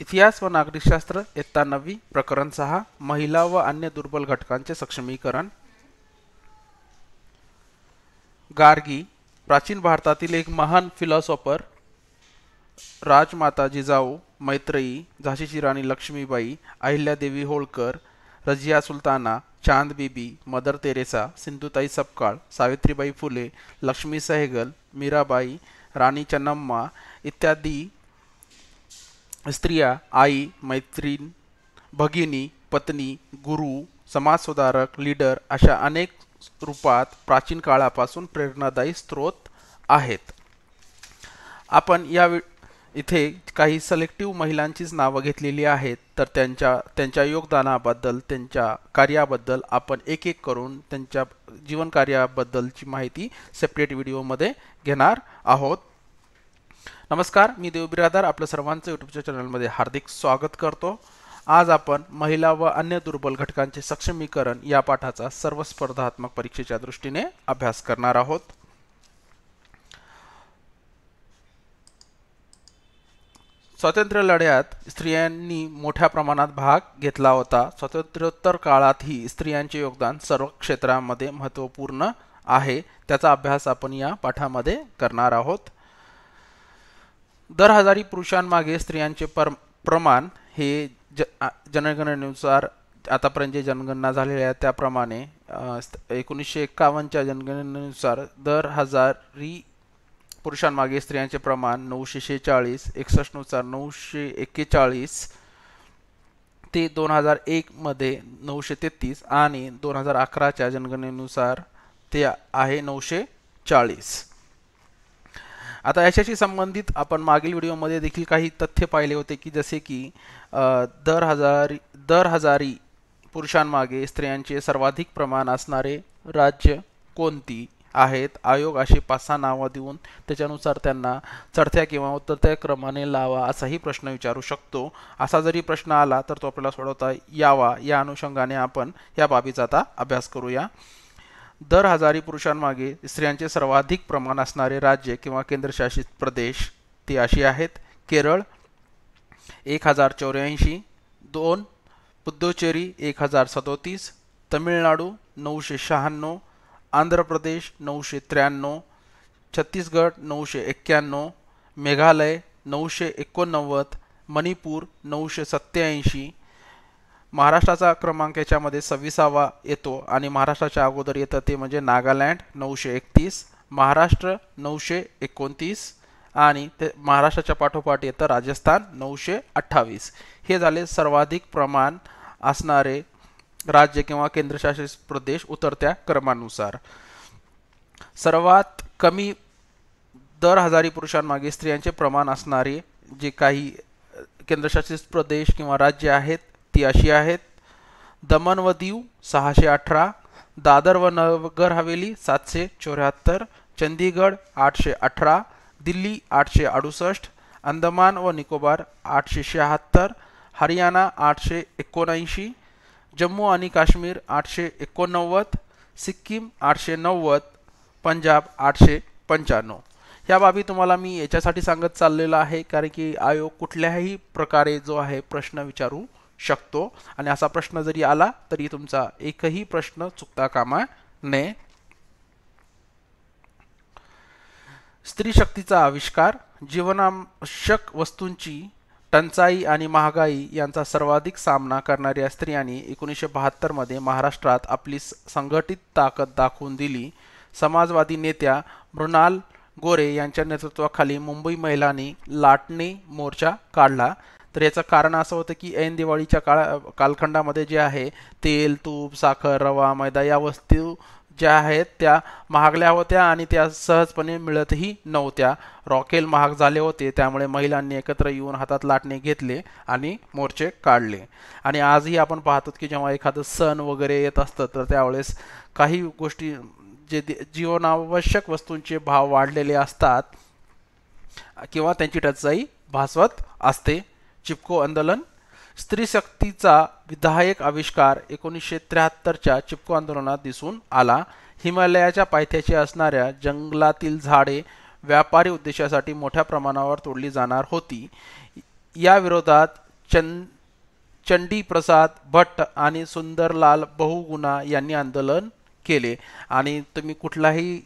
इतिहास व नागरिकशास्त्र इत्ता नवी प्रकरण सहा महिला व अन्य दुर्बल घटकांचे सक्षमीकरण गार्गी प्राचीन भारतातील एक महान फिलॉसॉफर राजमाता जिजाऊ मैत्रेयी झाशीची राणी लक्ष्मीबाई अहिल्यादेवी होळकर रजिया सुलताना चांद बीबी मदर तेरेसा सिंधुताई सपकाळ सावित्रीबाई फुले लक्ष्मी सहगल मीराबाई राणी चन्नम्मा इत्यादी स्त्रिया आई मैत्रीण भगिनी पत्नी गुरु समाजसुधारक लीडर अशा अनेक रूपात प्राचीन काळापासून प्रेरणादायी स्रोत आहेत आपण या इथे काही सलेक्टिव्ह महिलांचीच नावं घेतलेली आहेत तर त्यांच्या त्यांच्या योगदानाबद्दल त्यांच्या कार्याबद्दल आपण एक एक करून त्यांच्या जीवनकार्याबद्दलची माहिती सेपरेट व्हिडिओमध्ये घेणार आहोत नमस्कार मी देव बिरादार आपलं सर्वांचं युट्यूबच्या चॅनलमध्ये हार्दिक स्वागत करतो आज आपण महिला व अन्य दुर्बल घटकांचे सक्षमीकरण या पाठाचा सर्व स्पर्धात्मक परीक्षेच्या दृष्टीने अभ्यास करणार आहोत स्वातंत्र्य लढ्यात स्त्रियांनी मोठ्या प्रमाणात भाग घेतला होता स्वातंत्र्योत्तर काळातही स्त्रियांचे योगदान सर्व क्षेत्रामध्ये महत्त्वपूर्ण आहे त्याचा अभ्यास आपण या पाठामध्ये करणार आहोत दर हजारी पुरुषांमागे स्त्रियांचे प्रमाण हे ज जनगणनेनुसार आतापर्यंत जे जनगणना झालेल्या आहे त्याप्रमाणे एकोणीसशे एक्कावन्नच्या जनगणनेनुसार दर हजारी पुरुषांमागे स्त्रियांचे प्रमाण नऊशे शेहेचाळीस एकसष्टनुसार नऊशे एक्केचाळीस ते दोन हजार एकमध्ये नऊशे तेहतीस आणि दोन हजार अकराच्या जनगणनेनुसार ते आहे नऊशे चाळीस आता याच्याशी संबंधित आपण मागील व्हिडिओमध्ये देखील काही तथ्य पाहिले होते की जसे की दर हजारी दर हजारी पुरुषांमागे स्त्रियांचे सर्वाधिक प्रमाण असणारे राज्य कोणती आहेत आयोग असे पाच सहा नावं देऊन त्याच्यानुसार त्यांना चढत्या किंवा उतरत्या क्रमाने लावा असाही प्रश्न विचारू शकतो असा जरी प्रश्न आला तर तो आपल्याला सोडवता यावा या अनुषंगाने आपण या बाबीचा आता अभ्यास करूया दर हजारी पुरुषांमागे स्त्रियांचे सर्वाधिक प्रमाण असणारे राज्य किंवा केंद्रशासित प्रदेश ती अशी आहेत केरळ एक हजार चौऱ्याऐंशी दोन पुद्दुचेरी एक हजार सदोतीस तमिळनाडू नऊशे शहाण्णव आंध्र प्रदेश नऊशे त्र्याण्णव छत्तीसगड नऊशे एक्क्याण्णव मेघालय नऊशे एकोणनव्वद मणिपूर नऊशे सत्त्याऐंशी महाराष्ट्राचा क्रमांक याच्यामध्ये सव्वीसावा येतो आणि महाराष्ट्राच्या अगोदर येतं ते म्हणजे नागालँड नऊशे एकतीस महाराष्ट्र नऊशे एकोणतीस आणि ते महाराष्ट्राच्या पाठोपाठ येतं राजस्थान नऊशे अठ्ठावीस हे झाले सर्वाधिक प्रमाण असणारे राज्य किंवा केंद्रशासित प्रदेश उतरत्या क्रमानुसार सर्वात कमी दर हजारी पुरुषांमागे स्त्रियांचे प्रमाण असणारे जे काही केंद्रशासित प्रदेश किंवा राज्य आहेत ती अशी आहेत दमन व दीव सहाशे अठरा दादर व नगर हवेली सातशे चौऱ्याहत्तर चंदीगड आठशे अठरा दिल्ली आठशे अडुसष्ट अंदमान व निकोबार आठशे शहात्तर हरियाणा आठशे एकोणऐंशी जम्मू आणि काश्मीर आठशे एकोणनव्वद सिक्कीम आठशे नव्वद पंजाब आठशे पंच्याण्णव या बाबी तुम्हाला मी याच्यासाठी सांगत चाललेला आहे कारण की आयोग कुठल्याही प्रकारे जो आहे प्रश्न विचारू शकतो आणि असा प्रश्न जरी आला तरी तुमचा एकही प्रश्न चुकता कामा नये स्त्री शक्तीचा आविष्कार जीवनावश्यक वस्तूंची टंचाई आणि महागाई यांचा सर्वाधिक सामना करणाऱ्या स्त्रियांनी एकोणीसशे मध्ये महाराष्ट्रात आपली संघटित ताकद दाखवून दिली समाजवादी नेत्या मृणाल गोरे यांच्या नेतृत्वाखाली मुंबई महिलांनी लाटणे मोर्चा काढला तर याचं कारण असं होतं की ऐन दिवाळीच्या काळा कालखंडामध्ये जे आहे तेल तूप साखर रवा मैदा या वस्तू ज्या आहेत त्या महागल्या होत्या आणि त्या सहजपणे मिळतही नव्हत्या रॉकेल महाग झाले होते त्यामुळे महिलांनी एकत्र येऊन हातात लाटणे घेतले आणि मोर्चे काढले आणि आजही आपण पाहतो की जेव्हा एखादं सण वगैरे येत असतं तर त्यावेळेस काही गोष्टी जे जीवनावश्यक वस्तूंचे भाव वाढलेले असतात किंवा त्यांची टचाई भासवत असते चिपको आंदोलन स्त्रीशक्तीचा विधायक आविष्कार एकोणीसशे त्र्याहत्तरच्या चिपको आंदोलनात दिसून आला हिमालयाच्या पायथ्याशी असणाऱ्या जंगलातील झाडे व्यापारी उद्देशासाठी मोठ्या प्रमाणावर तोडली जाणार होती या विरोधात चं चंडी प्रसाद भट्ट आणि सुंदरलाल बहुगुणा यांनी आंदोलन केले आणि तुम्ही कुठलाही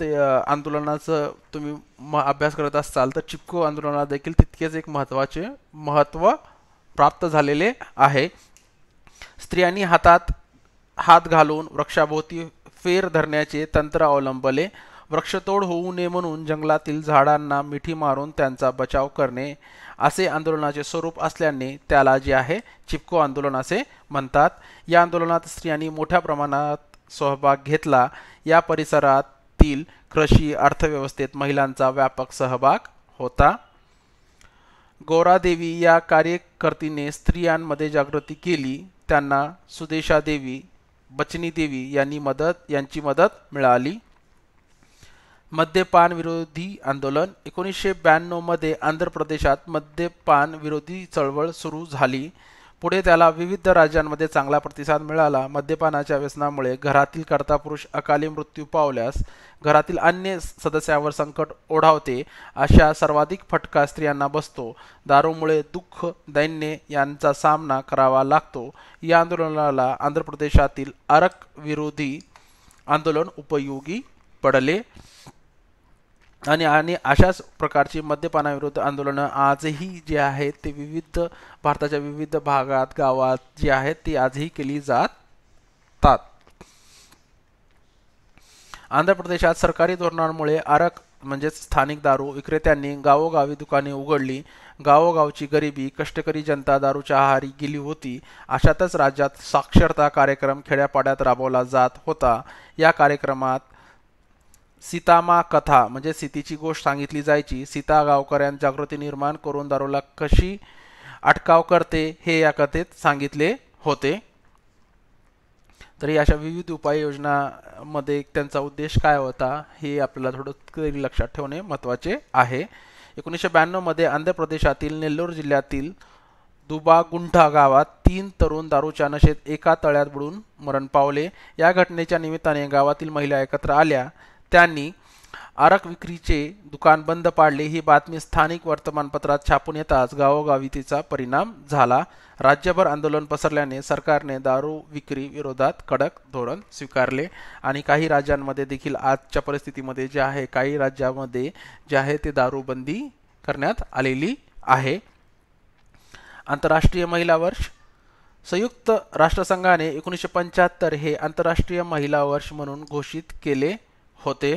आंदोलनाचं तुम्ही म अभ्यास करत असाल तर चिपको आंदोलना देखील तितकेच एक महत्त्वाचे महत्त्व प्राप्त झालेले आहे स्त्रियांनी हातात हात घालून वृक्षाभोवती फेर धरण्याचे तंत्र अवलंबले वृक्षतोड होऊ नये म्हणून जंगलातील झाडांना मिठी मारून त्यांचा बचाव करणे असे आंदोलनाचे स्वरूप असल्याने त्याला जे आहे चिपको आंदोलन असे म्हणतात या आंदोलनात स्त्रियांनी मोठ्या प्रमाणात सहभाग घेतला या परिसरात देशातील कृषी अर्थव्यवस्थेत महिलांचा व्यापक सहभाग होता देवी या कार्यकर्तीने स्त्रियांमध्ये जागृती केली त्यांना सुदेशादेवी बचनी देवी यांनी मदत यांची मदत मिळाली मद्यपान विरोधी आंदोलन एकोणीसशे ब्याण्णवमध्ये आंध्र प्रदेशात मद्यपान विरोधी चळवळ सुरू झाली पुढे त्याला विविध राज्यांमध्ये चांगला प्रतिसाद मिळाला मद्यपानाच्या व्यसनामुळे घरातील कर्ता पुरुष अकाली मृत्यू पावल्यास घरातील अन्य सदस्यावर संकट ओढावते अशा सर्वाधिक फटका स्त्रियांना बसतो दारूमुळे दुःख दैन्य यांचा सामना करावा लागतो या आंदोलनाला आंध्र प्रदेशातील अरक विरोधी आंदोलन उपयोगी पडले आणि आणि अशाच प्रकारची मद्यपानाविरुद्ध आंदोलनं आजही जी आहेत ते विविध भारताच्या विविध भागात गावात जी आहेत ती आजही केली जातात आंध्र प्रदेशात सरकारी धोरणांमुळे आरक म्हणजेच स्थानिक दारू विक्रेत्यांनी गावोगावी दुकाने उघडली गावोगावची गरिबी कष्टकरी जनता दारूच्या आहारी गेली होती अशातच राज्यात साक्षरता कार्यक्रम खेड्यापाड्यात राबवला जात होता या कार्यक्रमात सीतामा कथा म्हणजे सीतेची गोष्ट सांगितली जायची सीता गावकऱ्यांत जागृती निर्माण करून दारूला कशी अटकाव करते हे या कथेत सांगितले होते तरी अशा विविध उपाययोजनामध्ये त्यांचा उद्देश काय होता हे आपल्याला थोडं तरी लक्षात ठेवणे महत्त्वाचे आहे एकोणीसशे मध्ये आंध्र प्रदेशातील नेल्लोर जिल्ह्यातील दुबागुंठा गावात तीन तरुण दारूच्या नशेत एका तळ्यात बुडून मरण पावले या घटनेच्या निमित्ताने गावातील महिला एकत्र आल्या त्यांनी आरक विक्रीचे दुकान बंद पाडले ही बातमी स्थानिक वर्तमानपत्रात छापून येताच गावोगावी तिचा परिणाम झाला राज्यभर आंदोलन पसरल्याने सरकारने दारू विक्री विरोधात कडक धोरण स्वीकारले आणि काही राज्यांमध्ये देखील आजच्या परिस्थितीमध्ये जे आहे काही राज्यामध्ये जे आहे ते दारूबंदी करण्यात आलेली आहे आंतरराष्ट्रीय महिला वर्ष संयुक्त राष्ट्रसंघाने एकोणीसशे पंच्याहत्तर हे आंतरराष्ट्रीय महिला वर्ष म्हणून घोषित केले होते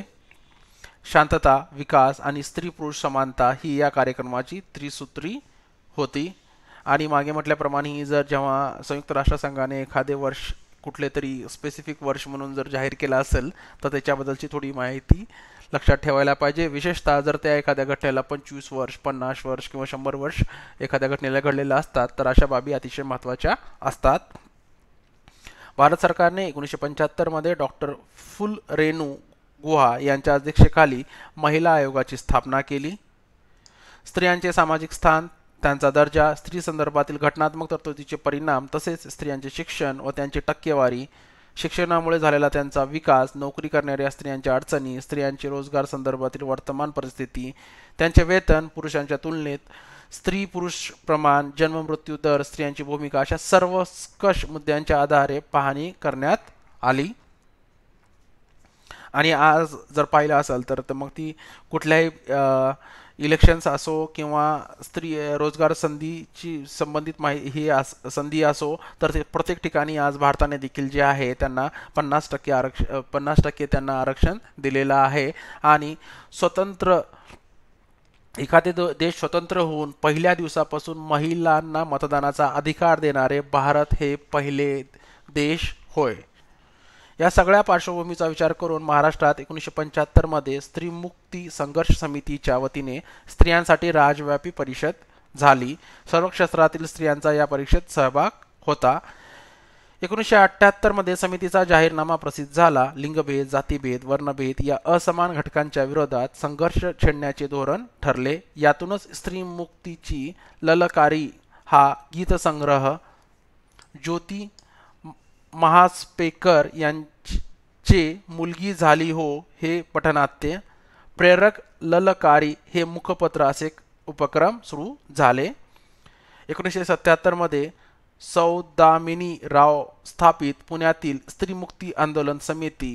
शांतता विकास आणि स्त्री पुरुष समानता ही या कार्यक्रमाची त्रिसूत्री होती आणि मागे म्हटल्याप्रमाणे ही जर जेव्हा संयुक्त राष्ट्रसंघाने एखादे वर्ष कुठले तरी स्पेसिफिक वर्ष म्हणून जर जाहीर केला असेल तर त्याच्याबद्दलची थोडी माहिती लक्षात ठेवायला पाहिजे विशेषतः जर त्या एखाद्या घटनेला पंचवीस वर्ष पन्नास वर्ष किंवा शंभर वर्ष एखाद्या घटनेला घडलेल्या असतात तर अशा बाबी अतिशय महत्त्वाच्या असतात भारत सरकारने एकोणीसशे पंच्याहत्तरमध्ये डॉक्टर फुल रेणू गुहा यांच्या अध्यक्षेखाली महिला आयोगाची स्थापना केली स्त्रियांचे सामाजिक स्थान त्यांचा दर्जा स्त्री संदर्भातील घटनात्मक तरतुदीचे परिणाम तसेच स्त्रियांचे शिक्षण व त्यांची टक्केवारी शिक्षणामुळे झालेला त्यांचा विकास नोकरी करणाऱ्या स्त्रियांच्या अडचणी स्त्रियांचे रोजगार संदर्भातील वर्तमान परिस्थिती त्यांचे वेतन पुरुषांच्या तुलनेत स्त्री पुरुष प्रमाण जन्म मृत्यू दर स्त्रियांची भूमिका अशा सर्व मुद्द्यांच्या आधारे पाहणी करण्यात आली आणि आज जर पाहिलं असेल तर तर मग ती कुठल्याही इलेक्शन्स असो किंवा स्त्री रोजगार संधीची संबंधित माहि ही आस संधी असो तर ते प्रत्येक ठिकाणी आज भारताने देखील जे आहे त्यांना पन्नास टक्के आरक्ष पन्नास टक्के त्यांना आरक्षण दिलेलं आहे आणि स्वतंत्र एखादे देश स्वतंत्र होऊन पहिल्या दिवसापासून महिलांना मतदानाचा अधिकार देणारे भारत हे पहिले देश होय या सगळ्या पार्श्वभूमीचा विचार करून महाराष्ट्रात एकोणीसशे पंच्याहत्तरमध्ये स्त्रीमुक्ती संघर्ष समितीच्या वतीने स्त्रियांसाठी राजव्यापी परिषद झाली सर्व क्षेत्रातील स्त्रियांचा या परिषदेत सहभाग होता एकोणीसशे अठ्ठ्याहत्तरमध्ये समितीचा जाहीरनामा प्रसिद्ध झाला लिंगभेद जातीभेद वर्णभेद या असमान घटकांच्या विरोधात संघर्ष छेडण्याचे धोरण ठरले यातूनच स्त्रीमुक्तीची ललकारी हा गीतसंग्रह ज्योती महास्पेकर यां चे मुलगी झाली हो हे पठनात्य प्रेरक ललकारी हे मुखपत्र असे उपक्रम सुरू झाले एकोणीसशे सत्याहत्तरमध्ये सौदामिनी राव स्थापित पुण्यातील स्त्रीमुक्ती आंदोलन समिती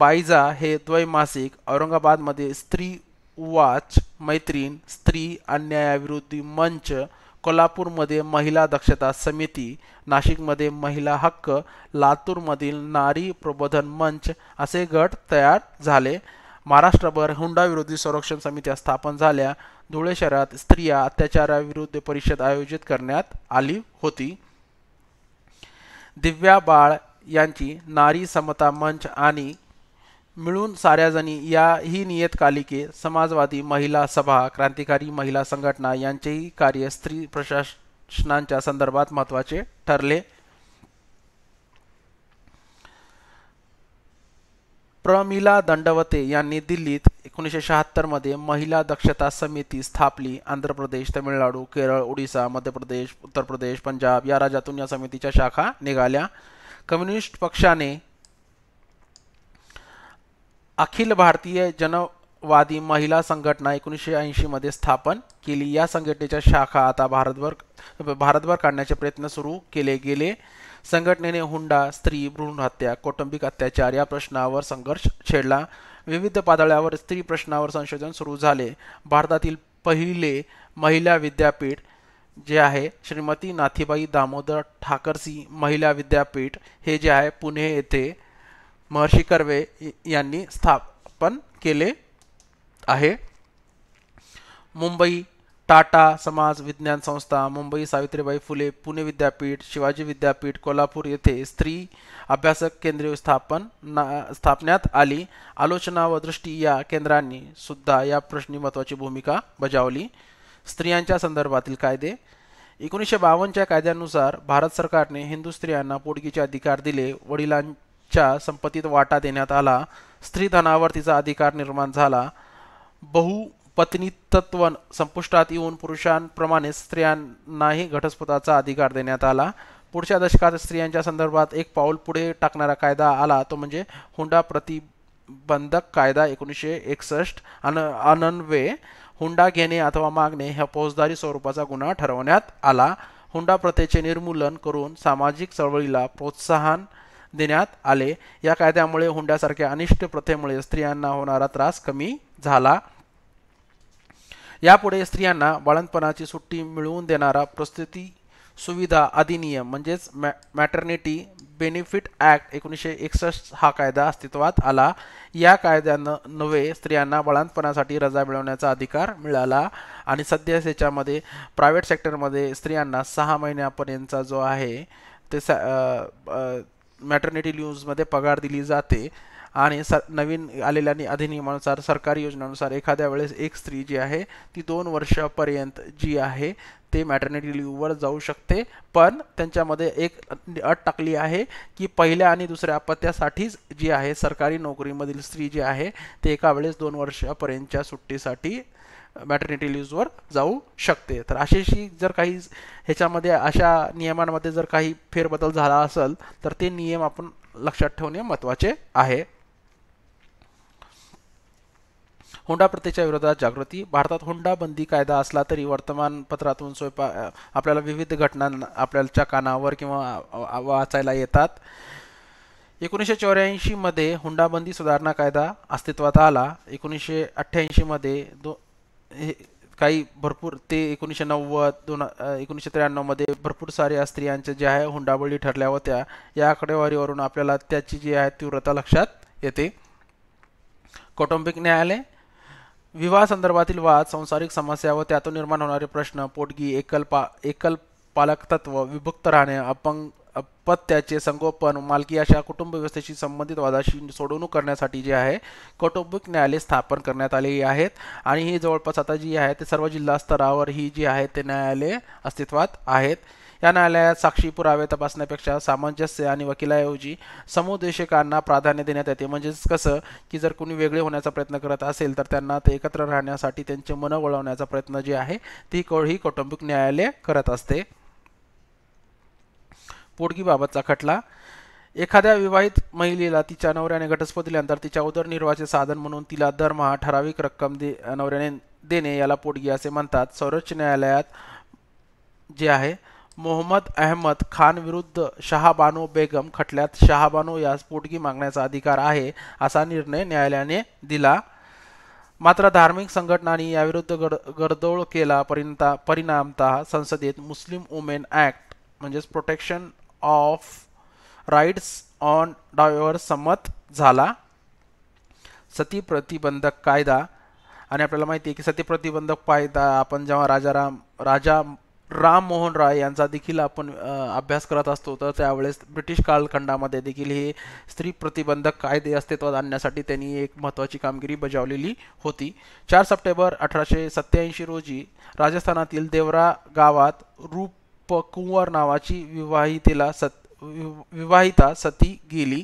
बाईजा हे द्वैमासिक औरंगाबादमध्ये स्त्री वाच मैत्रीण स्त्री अन्यायाविरोधी मंच कोल्हापूरमध्ये महिला दक्षता समिती नाशिकमध्ये महिला हक्क लातूरमधील नारी प्रबोधन मंच असे गट तयार झाले महाराष्ट्रभर हुंडा विरोधी संरक्षण समित्या स्थापन झाल्या धुळे शहरात स्त्रिया अत्याचाराविरुद्ध परिषद आयोजित करण्यात आली होती दिव्या बाळ यांची नारी समता मंच आणि मिळून साऱ्याजणी या ही नियतकालिके समाजवादी महिला सभा क्रांतिकारी महिला संघटना यांचेही कार्य स्त्री प्रशासनांच्या संदर्भात महत्वाचे ठरले प्रमिला दंडवते यांनी दिल्लीत एकोणीसशे शहात्तरमध्ये महिला दक्षता समिती स्थापली आंध्र प्रदेश तमिळनाडू केरळ ओडिसा मध्य प्रदेश उत्तर प्रदेश पंजाब या राज्यातून या समितीच्या शाखा निघाल्या कम्युनिस्ट पक्षाने अखिल भारतीय जनवादी महिला संघटना एकोणीसशे ऐंशीमध्ये स्थापन केली या संघटनेच्या शाखा आता भारतभर भारतभर काढण्याचे प्रयत्न सुरू केले गेले संघटनेने हुंडा स्त्री भ्रूण हत्या कौटुंबिक अत्याचार या प्रश्नावर संघर्ष छेडला विविध पातळ्यावर स्त्री प्रश्नावर संशोधन सुरू झाले भारतातील पहिले महिला विद्यापीठ जे आहे श्रीमती नाथीबाई दामोदर ठाकरसी महिला विद्यापीठ हे जे आहे पुणे येथे महर्षी कर्वे यांनी स्थापन केले आहे मुंबई टाटा समाज विज्ञान संस्था मुंबई सावित्रीबाई फुले पुणे विद्यापीठ शिवाजी विद्यापीठ कोल्हापूर येथे स्त्री अभ्यासक केंद्र स्थापन स्थापण्यात आली आलोचना व दृष्टी या केंद्रांनी सुद्धा या प्रश्नी महत्त्वाची भूमिका बजावली स्त्रियांच्या संदर्भातील कायदे एकोणीसशे बावन्नच्या कायद्यानुसार भारत सरकारने हिंदू स्त्रियांना पोटगीचे अधिकार दिले वडिलां च्या संपत्तीत वाटा देण्यात आला स्त्री धनावर तिचा अधिकार निर्माण झाला बहुपत्नीतत्व संपुष्टात येऊन पुरुषांप्रमाणे स्त्रियांनाही घटस्फोटाचा अधिकार देण्यात आला पुढच्या दशकात स्त्रियांच्या संदर्भात एक पाऊल पुढे टाकणारा कायदा आला तो म्हणजे हुंडा प्रतिबंधक कायदा एकोणीसशे एकसष्ट अन अनन्वे हुंडा घेणे अथवा मागणे ह्या फौजदारी स्वरूपाचा गुन्हा ठरवण्यात आला हुंडा प्रथेचे निर्मूलन करून सामाजिक चळवळीला प्रोत्साहन देण्यात आले या कायद्यामुळे हुंड्यासारख्या अनिष्ट प्रथेमुळे स्त्रियांना होणारा त्रास कमी झाला यापुढे स्त्रियांना बाळंतपणाची सुट्टी मिळवून देणारा प्रस्तुती सुविधा अधिनियम म्हणजेच मॅ मॅटर्निटी बेनिफिट ॲक्ट एकोणीसशे एकसष्ट हा कायदा अस्तित्वात आला या कायद्यानं नव्हे स्त्रियांना बाळंतपणासाठी रजा मिळवण्याचा अधिकार मिळाला आणि सध्या त्याच्यामध्ये प्रायव्हेट सेक्टरमध्ये स्त्रियांना सहा महिन्यापर्यंतचा जो आहे ते मॅटर्निटी मध्ये पगार दिली जाते आणि सर नवीन आलेल्या अधिनियमानुसार सरकारी योजनानुसार एखाद्या वेळेस एक स्त्री जी आहे ती दोन वर्षापर्यंत जी आहे ते मॅटर्निटी लिव्हवर जाऊ शकते पण त्यांच्यामध्ये एक अट टाकली आहे की पहिल्या आणि दुसऱ्या अपत्यासाठीच जी आहे सरकारी नोकरीमधील स्त्री जी आहे ते एका वेळेस दोन वर्षापर्यंतच्या सुट्टीसाठी मॅटर्निटी लीव्हवर जाऊ शकते तर अशीशी जर काही ह्याच्यामध्ये अशा नियमांमध्ये जर काही फेरबदल झाला असेल तर ते नियम आपण लक्षात ठेवणे महत्त्वाचे आहे हुंडा प्रथेच्या विरोधात जागृती भारतात होंडा बंदी कायदा असला तरी वर्तमानपत्रातून स्वयंपा आपल्याला विविध घटना आपल्याच्या कानावर किंवा वाचायला येतात एकोणीसशे चौऱ्याऐंशीमध्ये हुंडाबंदी सुधारणा कायदा अस्तित्वात आला एकोणीसशे अठ्ठ्याऐंशीमध्ये दो हे काही भरपूर ते एकोणीसशे नव्वद दोन एकोणीसशे त्र्याण्णवमध्ये भरपूर साऱ्या स्त्रियांचे जे आहे हुंडाबळी ठरल्या होत्या या आकडेवारीवरून आपल्याला त्याची जी आहे तीव्रता लक्षात येते कौटुंबिक न्यायालय विवाह संदर्भातील वाद संसारिक समस्या व त्यातून निर्माण होणारे प्रश्न पोटगी एकल पा एकल पालकतत्व विभक्त राहणे अपंग पत्त्याचे संगोपन मालकी अशा कुटुंब व्यवस्थेशी संबंधित वादाशी सोडवणूक करण्यासाठी जे आहे कौटुंबिक न्यायालय स्थापन करण्यात आलेली आहेत आणि ही जवळपास आता जी आहे ते सर्व जिल्हा स्तरावर ही जी आहे ते न्यायालय अस्तित्वात आहेत या न्यायालयात साक्षी पुरावे तपासण्यापेक्षा सामंजस्य आणि वकिलाऐवजी समुदेशकांना प्राधान्य देण्यात येते म्हणजेच कसं की जर कोणी वेगळे होण्याचा प्रयत्न करत असेल तर त्यांना ते एकत्र राहण्यासाठी त्यांचे मन वळवण्याचा प्रयत्न जे आहे ती ही कौटुंबिक न्यायालय करत असते पोटगीबाबतचा खटला एखाद्या विवाहित महिलेला तिच्या नवऱ्याने घटस्फोट दिल्यानंतर तिच्या उदरनिर्वाहाचे साधन म्हणून तिला दरमहा ठराविक रक्कम दे नवऱ्याने देणे याला पोटगी असे म्हणतात सर्वोच्च न्यायालयात जे आहे मोहम्मद अहमद खान विरुद्ध शहाबानो बेगम खटल्यात शहाबानो यास पोटगी मागण्याचा अधिकार आहे असा निर्णय न्यायालयाने दिला मात्र धार्मिक संघटनांनी याविरुद्ध गड गडदोळ केला परिणता परिणामतः संसदेत मुस्लिम वुमेन ॲक्ट म्हणजेच protection of rights on dower संमत झाला सती प्रतिबंधक कायदा आणि आपल्याला माहिती आहे की सती प्रतिबंधक कायदा आपण जेव्हा राजा राम राजा राम मोहन राय यांचा देखील आपण अभ्यास करत असतो तर त्यावेळेस ब्रिटिश कालखंडामध्ये देखील हे स्त्री प्रतिबंधक कायदे अस्तित्वात आणण्यासाठी त्यांनी एक महत्त्वाची कामगिरी बजावलेली होती चार सप्टेंबर अठराशे सत्याऐंशी रोजी राजस्थानातील देवरा गावात रूप कुंवर नावाची विवाहितेला सत विवाहिता सती गेली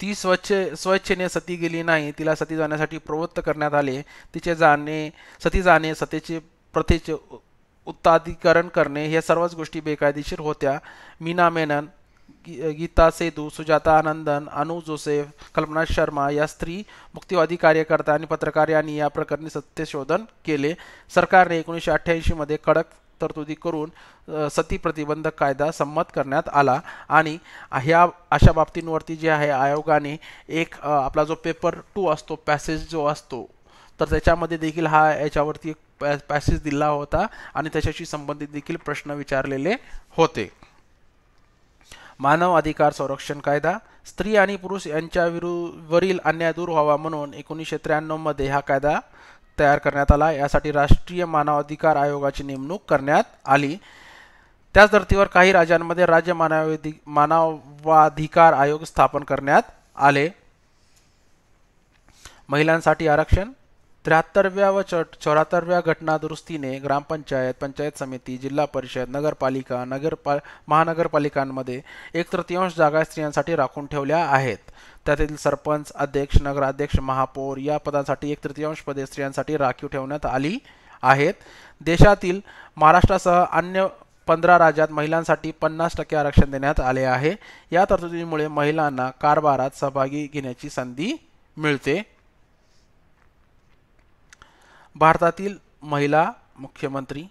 ती स्वच्छ स्वच्छेने सती गेली नाही तिला सती जाण्यासाठी प्रवृत्त करण्यात आले तिचे जाणे सती जाणे सतीचे प्रथेचे उत्ताधिकरण करणे या सर्वच गोष्टी बेकायदेशीर होत्या मीना मेनन गीता सेतू सुजाता आनंदन अनु जोसेफ कल्पना शर्मा या स्त्री मुक्तिवादी कार्यकर्ता आणि पत्रकार यांनी या प्रकरणी सत्यशोधन केले सरकारने एकोणीसशे अठ्ठ्याऐंशीमध्ये कडक तरतुदी करून सती प्रतिबंधक कायदा संमत करण्यात आला आणि ह्या अशा बाबतींवरती जे आहे आयोगाने एक आपला जो पेपर टू असतो पॅसेज जो असतो तर त्याच्यामध्ये देखील हा याच्यावरती एक पॅसेज दिला होता आणि त्याच्याशी संबंधित देखील प्रश्न विचारलेले होते मानव अधिकार संरक्षण कायदा स्त्री आणि पुरुष यांच्या विरु वरील अन्याय दूर व्हावा म्हणून एकोणीसशे त्र्याण्णवमध्ये हा कायदा तयार करण्यात आला यासाठी राष्ट्रीय मानवाधिकार आयोगाची नेमणूक करण्यात आली त्याच धर्तीवर काही राज्यांमध्ये राज्य मानवाधिक मानवाधिकार आयोग स्थापन करण्यात आले महिलांसाठी आरक्षण त्र्याहत्तरव्या व च चौऱ्याहत्तरव्या घटनादुरुस्तीने ग्रामपंचायत पंचायत समिती जिल्हा परिषद नगरपालिका नगरपा महानगरपालिकांमध्ये एक तृतीयांश जागा स्त्रियांसाठी राखून ठेवल्या आहेत त्यातील सरपंच अध्यक्ष नगराध्यक्ष महापौर या पदांसाठी एक तृतीयांश पदे स्त्रियांसाठी राखीव ठेवण्यात आली आहेत देशातील महाराष्ट्रासह अन्य पंधरा राज्यात महिलांसाठी पन्नास टक्के आरक्षण देण्यात आले आहे या तरतुदीमुळे महिलांना कारभारात सहभागी घेण्याची संधी मिळते भारतातील महिला मुख्यमंत्री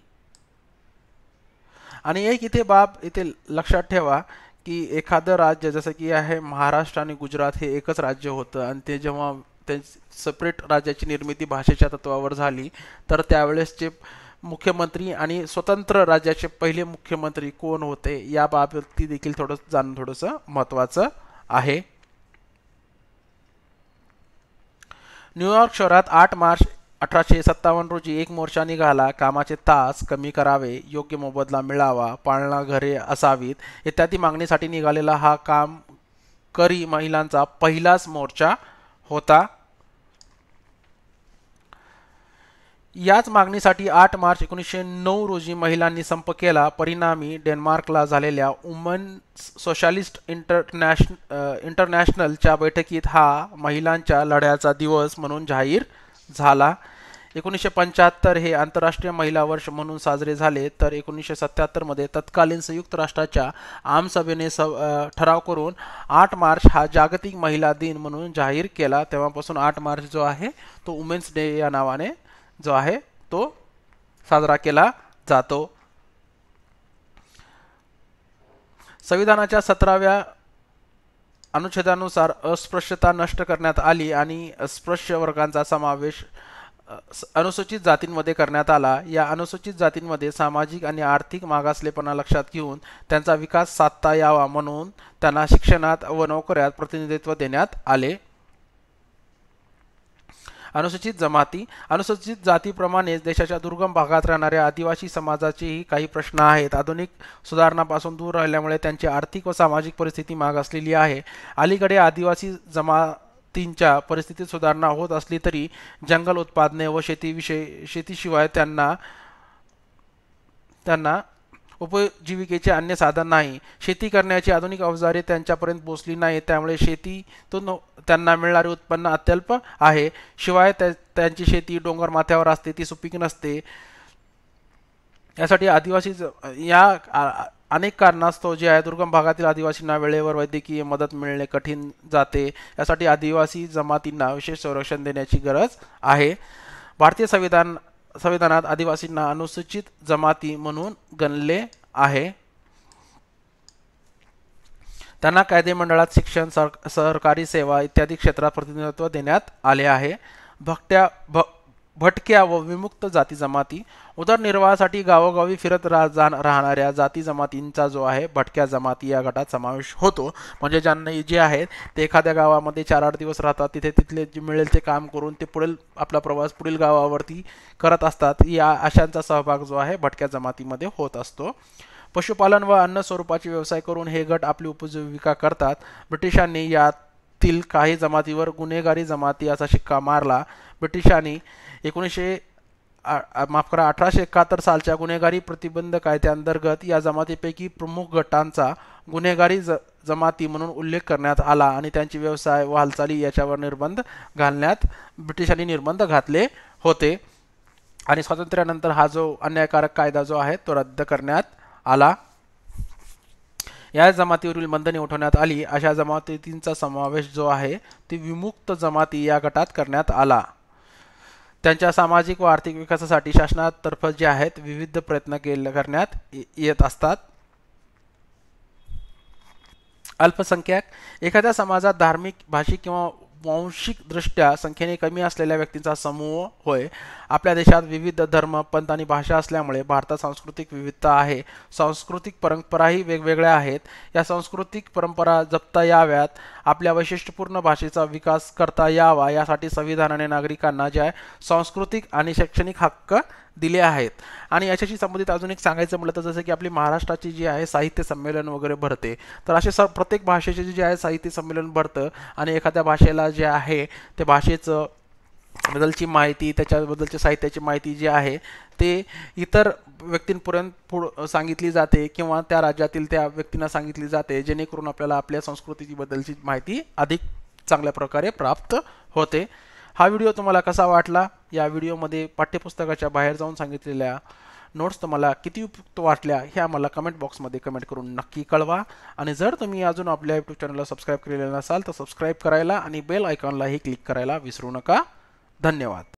आणि एक इथे बाब इथे लक्षात ठेवा की एखादं राज्य जसं की आहे महाराष्ट्र आणि गुजरात हे एकच राज्य होतं आणि ते जेव्हा ते सेपरेट राज्याची निर्मिती भाषेच्या तत्वावर झाली तर त्यावेळेसचे मुख्यमंत्री आणि स्वतंत्र राज्याचे पहिले मुख्यमंत्री कोण होते या बाबती देखील थोडं जाणं थोडंसं महत्त्वाचं आहे न्यूयॉर्क शहरात आठ मार्च अठराशे सत्तावन्न रोजी एक मोर्चा निघाला कामाचे तास कमी करावे योग्य मोबदला मिळावा पाळणा घरे असावीत इत्यादी मागणीसाठी निघालेला हा काम करी महिलांचा पहिलाच मोर्चा होता याच मागणीसाठी आठ मार्च एकोणीसशे नऊ रोजी महिलांनी संप केला परिणामी डेन्मार्कला झालेल्या वुमन सोशालिस्ट इंटरनॅशन इंटरनॅशनलच्या बैठकीत हा महिलांच्या लढ्याचा दिवस म्हणून जाहीर झाला एकोणीसशे पंच्याहत्तर हे आंतरराष्ट्रीय महिला वर्ष म्हणून साजरे झाले तर एकोणीसशे सत्त्याहत्तरमध्ये तत्कालीन संयुक्त राष्ट्राच्या आमसभेने स ठराव करून आठ मार्च हा जागतिक महिला दिन म्हणून जाहीर केला तेव्हापासून आठ मार्च जो आहे तो वुमेन्स डे या नावाने जो आहे तो साजरा केला जातो संविधानाच्या सतराव्या अनुच्छेदानुसार अस्पृश्यता नष्ट करण्यात आली आणि अस्पृश्य वर्गांचा समावेश अनुसूचित जातींमध्ये करण्यात आला या अनुसूचित जातींमध्ये सामाजिक आणि आर्थिक मागासलेपणा लक्षात घेऊन त्यांचा विकास साधता यावा म्हणून त्यांना शिक्षणात व नोकऱ्यात प्रतिनिधित्व देण्यात आले अनुसूचित जमाती अनुसूचित जातीप्रमाणेच देशाच्या दुर्गम भागात राहणाऱ्या आदिवासी समाजाचेही काही प्रश्न आहेत आधुनिक सुधारणापासून दूर राहिल्यामुळे त्यांची आर्थिक व सामाजिक परिस्थिती मागासलेली आहे अलीकडे आदिवासी जमा तीनच्या परिस्थितीत सुधारणा होत असली तरी जंगल उत्पादने व शेतीविषयी शेतीशिवाय त्यांना त्यांना उपजीविकेचे अन्य साधन नाही शेती करण्याची आधुनिक अवजारे त्यांच्यापर्यंत पोचली नाही त्यामुळे शेतीतून त्यांना मिळणारे उत्पन्न अत्यल्प आहे शिवाय त्यांची शेती डोंगर माथ्यावर असते ती सुपीक नसते यासाठी आदिवासी या अनेक कारणास्तव जे आहे दुर्गम भागातील आदिवासींना वेळेवर वैद्यकीय मदत मिळणे कठीण जाते यासाठी आदिवासी जमातींना विशेष संरक्षण देण्याची गरज आहे भारतीय संविधान संविधानात आदिवासींना अनुसूचित जमाती म्हणून गणले आहे त्यांना कायदे मंडळात शिक्षण सर सहकारी सेवा इत्यादी क्षेत्रात प्रतिनिधित्व देण्यात आले आहे भक्त्या भ भटक्या व विमुक्त जाती जमाती उदरनिर्वाहासाठी गावोगावी फिरत राहणाऱ्या जाती जमातींचा जो आहे भटक्या जमाती या गटात समावेश होतो म्हणजे ज्यांना जे आहेत ते एखाद्या गावामध्ये चार आठ दिवस राहतात तिथे तिथले जे मिळेल ते काम करून ते पुढील आपला प्रवास पुढील गावावरती करत असतात या अशांचा सहभाग जो आहे भटक्या जमातीमध्ये होत असतो पशुपालन व अन्न स्वरूपाचे व्यवसाय करून हे गट आपली उपजीविका करतात ब्रिटिशांनी यातील काही जमातीवर गुन्हेगारी जमाती असा शिक्का मारला ब्रिटिशांनी एकोणीसशे माफ करा अठराशे एकाहत्तर सालच्या गुन्हेगारी प्रतिबंध कायद्याअंतर्गत या जमातीपैकी प्रमुख गटांचा गुन्हेगारी ज जमाती म्हणून उल्लेख करण्यात आला आणि त्यांची व्यवसाय व हालचाली याच्यावर निर्बंध घालण्यात ब्रिटिशांनी निर्बंध घातले होते आणि स्वातंत्र्यानंतर हा जो अन्यायकारक कायदा जो आहे तो रद्द करण्यात आला या जमातीवरील बंधने उठवण्यात आली अशा जमातींचा समावेश जो आहे ती विमुक्त जमाती या गटात करण्यात आला त्यांच्या सामाजिक व आर्थिक विकासासाठी शासनातर्फे जे आहेत विविध प्रयत्न केले करण्यात येत असतात अल्पसंख्याक एखाद्या समाजात धार्मिक भाषिक किंवा वांशिकदृष्ट्या संख्येने कमी असलेल्या व्यक्तींचा समूह होय आपल्या देशात विविध धर्म पंथ आणि भाषा असल्यामुळे भारतात सांस्कृतिक विविधता आहे सांस्कृतिक परंपराही वेगवेगळ्या आहेत या सांस्कृतिक परंपरा जपता याव्यात आपल्या वैशिष्ट्यपूर्ण भाषेचा विकास करता यावा यासाठी संविधानाने नागरिकांना ज्या आहे सांस्कृतिक आणि शैक्षणिक हक्क दिले आहेत आणि याच्याशी संबंधित अजून एक सांगायचं म्हटलं तर जसं की आपली महाराष्ट्राची जी आहे साहित्य संमेलन वगैरे भरते तर असे स प्रत्येक भाषेचे जे आहे साहित्य संमेलन भरतं आणि एखाद्या भाषेला जे आहे त्या भाषेचं बद्दलची माहिती त्याच्याबद्दलची साहित्याची माहिती जी आहे ते इतर व्यक्तींपर्यंत पुढ सांगितली जाते किंवा त्या राज्यातील त्या व्यक्तींना सांगितली जाते जेणेकरून आपल्याला आपल्या बद्दलची माहिती अधिक चांगल्या प्रकारे प्राप्त होते हा व्हिडिओ तुम्हाला कसा वाटला या व्हिडिओमध्ये पाठ्यपुस्तकाच्या बाहेर जाऊन सांगितलेल्या नोट्स तुम्हाला किती उपयुक्त वाटल्या हे आम्हाला कमेंट बॉक्समध्ये कमेंट करून नक्की कळवा आणि जर तुम्ही अजून आपल्या यूट्यूब चॅनलला सबस्क्राईब केलेलं नसाल तर सबस्क्राईब करायला आणि बेल आयकॉनलाही क्लिक करायला विसरू नका धन्यवाद